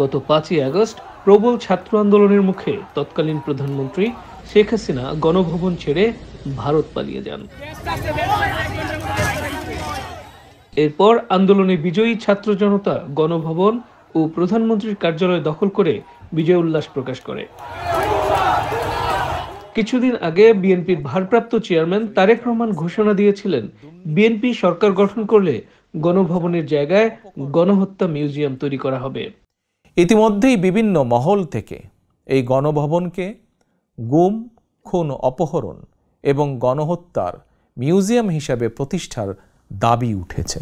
গত পাঁচই আগস্ট প্রবল ছাত্র আন্দোলনের মুখে তৎকালীন প্রধানমন্ত্রী শেখ হাসিনা গণভবন ছেড়ে ভারত পালিয়ে যান এরপর আন্দোলনে বিজয়ী ছাত্র জনতা গণভবন ও প্রধানমন্ত্রীর কার্যালয় দখল করে বিজয় উল্লাস প্রকাশ করে কিছুদিন আগে বিএনপির ভারপ্রাপ্ত চেয়ারম্যান তারেক রহমান ঘোষণা দিয়েছিলেন বিএনপি সরকার গঠন করলে গণভবনের জায়গায় গণহত্যা মিউজিয়াম তৈরি করা হবে ইতিমধ্যেই বিভিন্ন মহল থেকে এই গণভবনকে গুম খুন অপহরণ এবং গণহত্যার মিউজিয়াম হিসাবে প্রতিষ্ঠার দাবি উঠেছে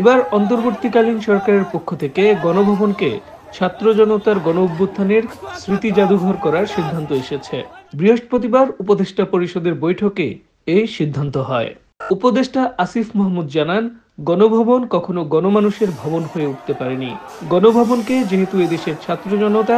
এবার অন্তর্বর্তীকালীন সরকারের পক্ষ থেকে গণভবনকে ছাত্র জনতার গণ অভ্যুত্থানের স্মৃতি জাদুঘর করার সিদ্ধান্ত এসেছে বৃহস্পতিবার উপদেষ্টা পরিষদের বৈঠকে এই সিদ্ধান্ত হয় উপদেষ্টা আসিফ মোহাম্মদ জানান গণভবন কখনো গণমানুষের ভবন হয়ে উঠতে পারেনি গণভবনকে যেহেতু এদেশের ছাত্র জনতা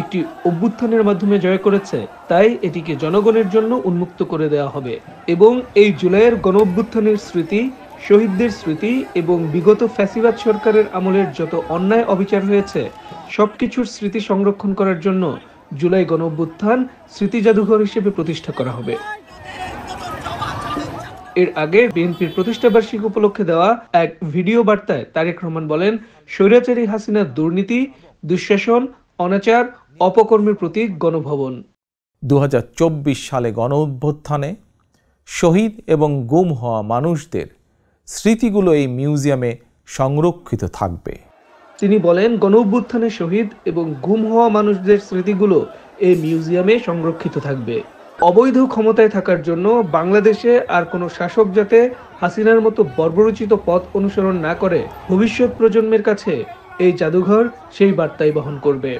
একটি অভ্যুত্থানের মাধ্যমে জয় করেছে তাই এটিকে জনগণের জন্য উন্মুক্ত করে দেওয়া হবে এবং এই জুলাইয়ের গণ অভ্যুত্থানের স্মৃতি শহীদদের স্মৃতি এবং বিগত ফ্যাসিবাদ সরকারের আমলের যত অন্যায় অবিচার হয়েছে সব কিছুর স্মৃতি সংরক্ষণ করার জন্য জুলাই গণ অভ্যুত্থান স্মৃতি জাদুঘর হিসেবে প্রতিষ্ঠা করা হবে এর আগে বিএনপির বার্ষিকী উপলক্ষে দেওয়া এক ভিডিও বার্তায় তারেক রহমান বলেন স্বৈরাচারী হাসিনার দুর্নীতি দুঃশাসন অনাচার অপকর্মের প্রতি গণভবন দু সালে গণ অভ্যুত্থানে শহীদ এবং গুম হওয়া মানুষদের স্মৃতিগুলো এই মিউজিয়ামে সংরক্ষিত থাকবে তিনি বলেন গণ অভ্যুত্থানে শহীদ এবং গুম হওয়া মানুষদের স্মৃতিগুলো এই মিউজিয়ামে সংরক্ষিত থাকবে অবৈধ ক্ষমতায় থাকার জন্য বাংলাদেশে আর কোনো শাসক যাতে হাসিনার মতো বর্বরচিত পথ অনুসরণ না করে ভবিষ্যৎ প্রজন্মের কাছে এই জাদুঘর সেই বার্তাই বহন করবে